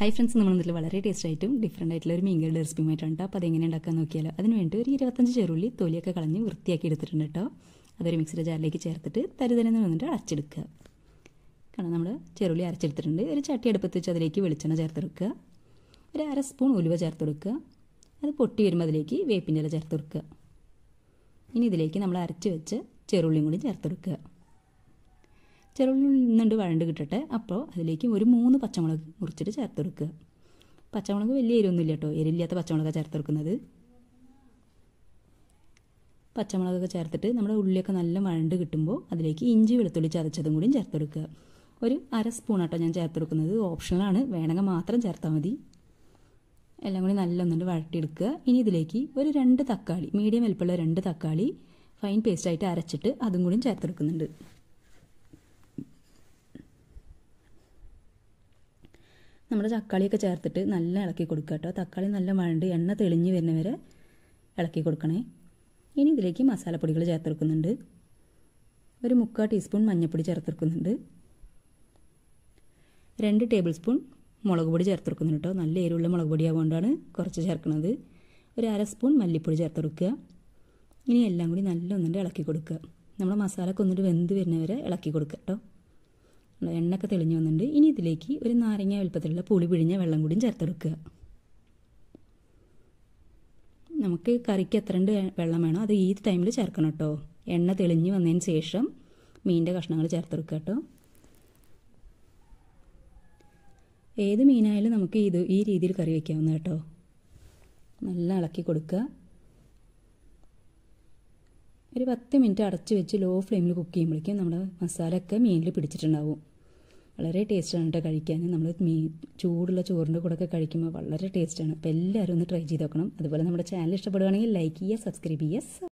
hi friends നമ്മൾ ഇന്നലെ വളരെ ടേസ്റ്റ് ആയിട്ടും ഡിഫറെൻ്റ് ആയിട്ടുള്ള ഒരു മീൻകറിയുടെ റെസിപ്പി കേട്ടോ അപ്പോൾ അതെങ്ങനെ ഉണ്ടാക്കാൻ നോക്കിയാലോ അതിന് വേണ്ടി ഒരു ഇരുപത്തഞ്ച് ചെറുള്ളി തൊലിയൊക്കെ കളഞ്ഞ് വൃത്തിയാക്കി എടുത്തിട്ടുണ്ട് കേട്ടോ അതൊരു മിക്സിയുടെ ജാറിലേക്ക് ചേർത്തിട്ട് തരുതരെന്ന് വന്നിട്ട് അരച്ചെടുക്കുക കാരണം നമ്മൾ ചെറുള്ളി അരച്ചെടുത്തിട്ടുണ്ട് ഒരു ചട്ടി അടുപ്പത്ത് വെച്ച് അതിലേക്ക് വെളിച്ചെണ്ണ ചേർത്തെടുക്കുക ഒരു അര സ്പൂൺ ഉലുവ ചേർത്തെടുക്കുക അത് പൊട്ടി വരുമ്പോൾ അതിലേക്ക് വേപ്പിൻ്റെ ഇല ചേർത്തെടുക്കുക ഇനി ഇതിലേക്ക് നമ്മൾ അരച്ച് വെച്ച് ചെറുള്ളിയും കൂടി ചേർത്തെടുക്കുക ചെറുള്ളിൽ നിന്നുണ്ട് വഴണ്ട് കിട്ടട്ടെ അപ്പോൾ അതിലേക്ക് ഒരു മൂന്ന് പച്ചമുളക് മുറിച്ചിട്ട് ചേർത്ത് കൊടുക്കുക പച്ചമുളക് വലിയ എരിവൊന്നുമില്ല കേട്ടോ എരില്ലാത്ത പച്ചമുളക് ചേർത്ത് കൊടുക്കുന്നത് പച്ചമുളകൊക്കെ ചേർത്തിട്ട് നമ്മുടെ ഉള്ളിയൊക്കെ നല്ല വഴണ്ട് കിട്ടുമ്പോൾ അതിലേക്ക് ഇഞ്ചി വെളുത്തുള്ളി ചതച്ചതും കൂടിയും ചേർത്ത് കൊടുക്കുക ഒരു അര സ്പൂണാട്ടോ ഞാൻ ചേർത്ത് കൊടുക്കുന്നത് ഓപ്ഷണലാണ് വേണമെങ്കിൽ മാത്രം ചേർത്താൽ മതി എല്ലാം കൂടി നല്ല ഒന്നുണ്ട് വഴട്ടിയെടുക്കുക ഇനി ഇതിലേക്ക് ഒരു രണ്ട് തക്കാളി മീഡിയം വലുപ്പമുള്ള രണ്ട് തക്കാളി ഫൈൻ പേസ്റ്റായിട്ട് അരച്ചിട്ട് അതും കൂടി ചേർത്തെടുക്കുന്നുണ്ട് നമ്മൾ തക്കാളിയൊക്കെ ചേർത്തിട്ട് നല്ല ഇളക്കി കൊടുക്കുക കേട്ടോ തക്കാളി നല്ല വഴണ്ട് എണ്ണ തെളിഞ്ഞ് വരുന്നവരെ ഇളക്കി കൊടുക്കണേ ഇനി ഇതിലേക്ക് മസാലപ്പൊടികൾ ചേർത്തെടുക്കുന്നുണ്ട് ഒരു മുക്കാൽ ടീസ്പൂൺ മഞ്ഞൾപ്പൊടി ചേർത്തെടുക്കുന്നുണ്ട് രണ്ട് ടേബിൾ സ്പൂൺ മുളക് പൊടി ചേർത്തെടുക്കുന്നുണ്ട് കേട്ടോ നല്ല എരിവുള്ള മുളക് പൊടി ആയതുകൊണ്ടാണ് കുറച്ച് ചേർക്കുന്നത് ഒരു അര സ്പൂൺ മല്ലിപ്പൊടി ചേർത്തെടുക്കുക ഇനി എല്ലാം കൂടി നല്ല ഒന്നിൻ്റെ ഇളക്കി കൊടുക്കുക നമ്മുടെ മസാലക്ക് ഒന്നിട്ട് വെന്ത് വരുന്നവരെ ഇളക്കി കൊടുക്കുക കേട്ടോ എണ്ണൊക്കെ തെളിഞ്ഞു വന്നിട്ടുണ്ട് ഇനി ഇതിലേക്ക് ഒരു നാരങ്ങ വലുപ്പത്തിലുള്ള പുളി പിഴിഞ്ഞ വെള്ളം കൂടിയും ചേർത്തെടുക്കുക നമുക്ക് കറിക്ക് എത്രണ്ട് വെള്ളം വേണോ അത് ഈ ടൈമിൽ ചേർക്കണം കേട്ടോ എണ്ണ തെളിഞ്ഞ് വന്നതിന് ശേഷം മീനിൻ്റെ കഷ്ണങ്ങൾ ചേർത്തെടുക്കുക കേട്ടോ ഏത് മീനായാലും നമുക്ക് ഇത് ഈ രീതിയിൽ കറി വയ്ക്കാവുന്ന കേട്ടോ നല്ല ഇളക്കി കൊടുക്കുക ഒരു പത്ത് മിനിറ്റ് അടച്ച് വെച്ച് ലോ ഫ്ലെയിമിൽ കുക്ക് ചെയ്യുമ്പോഴേക്കും നമ്മുടെ ഒക്കെ മീനിൽ പിടിച്ചിട്ടുണ്ടാവും വളരെ ടേസ്റ്റാണ് കേട്ടോ കഴിക്കാൻ നമ്മൾ മീൻ ചൂടുള്ള ചോറിൻ്റെ ഒക്കെ കഴിക്കുമ്പോൾ വളരെ ടേസ്റ്റാണ് അപ്പോൾ എല്ലാവരും ഒന്ന് ട്രൈ ചെയ്ത് നോക്കണം അതുപോലെ നമ്മുടെ ചാനൽ ഇഷ്ടപ്പെടുകയാണെങ്കിൽ ലൈക്ക് ചെയ്യുക സബ്സ്ക്രൈബ് ചെയ്യുക